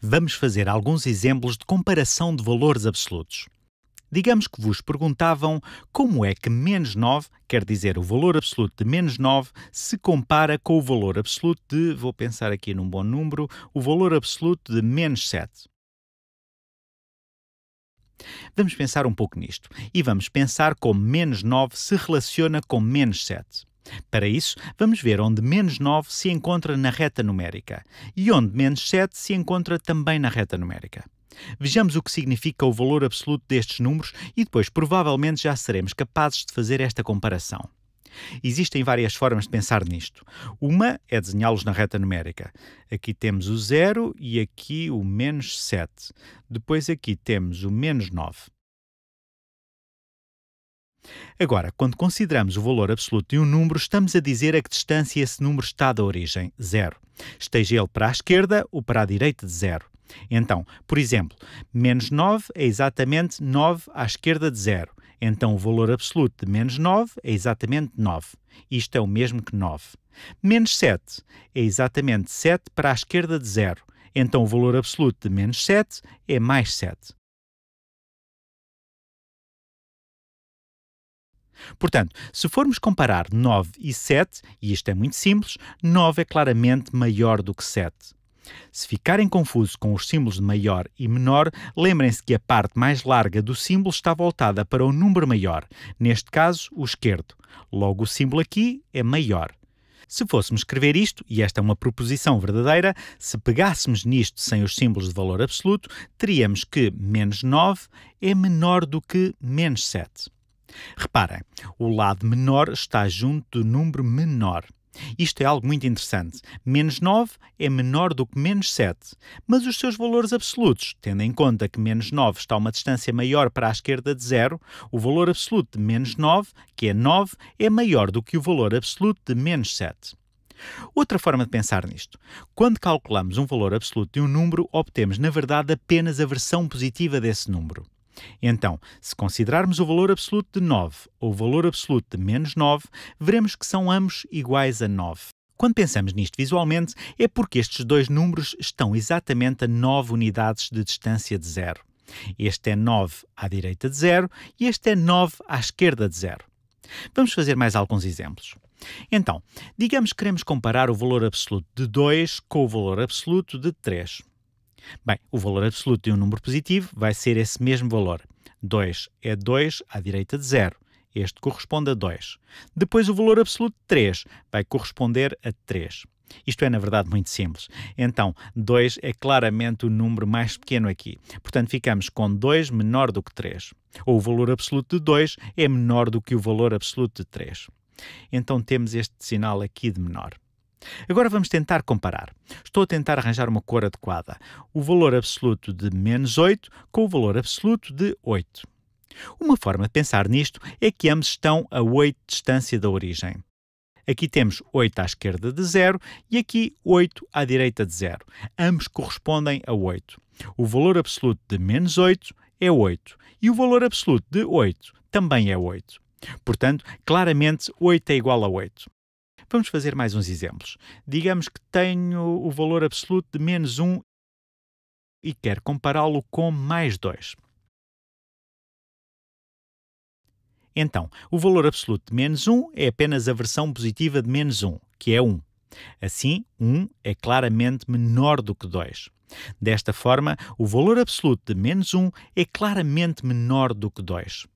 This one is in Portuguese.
vamos fazer alguns exemplos de comparação de valores absolutos. Digamos que vos perguntavam como é que menos 9, quer dizer, o valor absoluto de menos 9, se compara com o valor absoluto de, vou pensar aqui num bom número, o valor absoluto de menos 7. Vamos pensar um pouco nisto e vamos pensar como menos 9 se relaciona com menos 7. Para isso, vamos ver onde menos 9 se encontra na reta numérica e onde menos 7 se encontra também na reta numérica. Vejamos o que significa o valor absoluto destes números e depois provavelmente já seremos capazes de fazer esta comparação. Existem várias formas de pensar nisto. Uma é desenhá-los na reta numérica. Aqui temos o 0 e aqui o menos 7. Depois aqui temos o menos 9. Agora, quando consideramos o valor absoluto de um número, estamos a dizer a que distância esse número está da origem, zero. Esteja ele para a esquerda ou para a direita de zero. Então, por exemplo, menos 9 é exatamente 9 à esquerda de zero. Então, o valor absoluto de menos 9 é exatamente 9. Isto é o mesmo que 9. Menos 7 é exatamente 7 para a esquerda de zero. Então, o valor absoluto de menos 7 é mais 7. Portanto, se formos comparar 9 e 7, e isto é muito simples, 9 é claramente maior do que 7. Se ficarem confusos com os símbolos de maior e menor, lembrem-se que a parte mais larga do símbolo está voltada para o número maior, neste caso o esquerdo. Logo, o símbolo aqui é maior. Se fôssemos escrever isto, e esta é uma proposição verdadeira, se pegássemos nisto sem os símbolos de valor absoluto, teríamos que menos 9 é menor do que menos 7. Reparem, o lado menor está junto do número menor. Isto é algo muito interessante. Menos 9 é menor do que menos 7, mas os seus valores absolutos, tendo em conta que menos 9 está a uma distância maior para a esquerda de zero, o valor absoluto de menos 9, que é 9, é maior do que o valor absoluto de menos 7. Outra forma de pensar nisto. Quando calculamos um valor absoluto de um número, obtemos, na verdade, apenas a versão positiva desse número. Então, se considerarmos o valor absoluto de 9 ou o valor absoluto de menos 9, veremos que são ambos iguais a 9. Quando pensamos nisto visualmente, é porque estes dois números estão exatamente a 9 unidades de distância de zero. Este é 9 à direita de zero e este é 9 à esquerda de zero. Vamos fazer mais alguns exemplos. Então, digamos que queremos comparar o valor absoluto de 2 com o valor absoluto de 3. Bem, o valor absoluto de um número positivo vai ser esse mesmo valor. 2 é 2 à direita de zero. Este corresponde a 2. Depois o valor absoluto de 3 vai corresponder a 3. Isto é, na verdade, muito simples. Então, 2 é claramente o número mais pequeno aqui. Portanto, ficamos com 2 menor do que 3. Ou o valor absoluto de 2 é menor do que o valor absoluto de 3. Então, temos este sinal aqui de menor. Agora vamos tentar comparar. Estou a tentar arranjar uma cor adequada. O valor absoluto de menos 8 com o valor absoluto de 8. Uma forma de pensar nisto é que ambos estão a 8 distância da origem. Aqui temos 8 à esquerda de 0 e aqui 8 à direita de 0. Ambos correspondem a 8. O valor absoluto de menos 8 é 8 e o valor absoluto de 8 também é 8. Portanto, claramente 8 é igual a 8. Vamos fazer mais uns exemplos. Digamos que tenho o valor absoluto de menos 1 e quero compará-lo com mais 2. Então, o valor absoluto de menos 1 é apenas a versão positiva de menos 1, que é 1. Assim, 1 é claramente menor do que 2. Desta forma, o valor absoluto de menos 1 é claramente menor do que 2.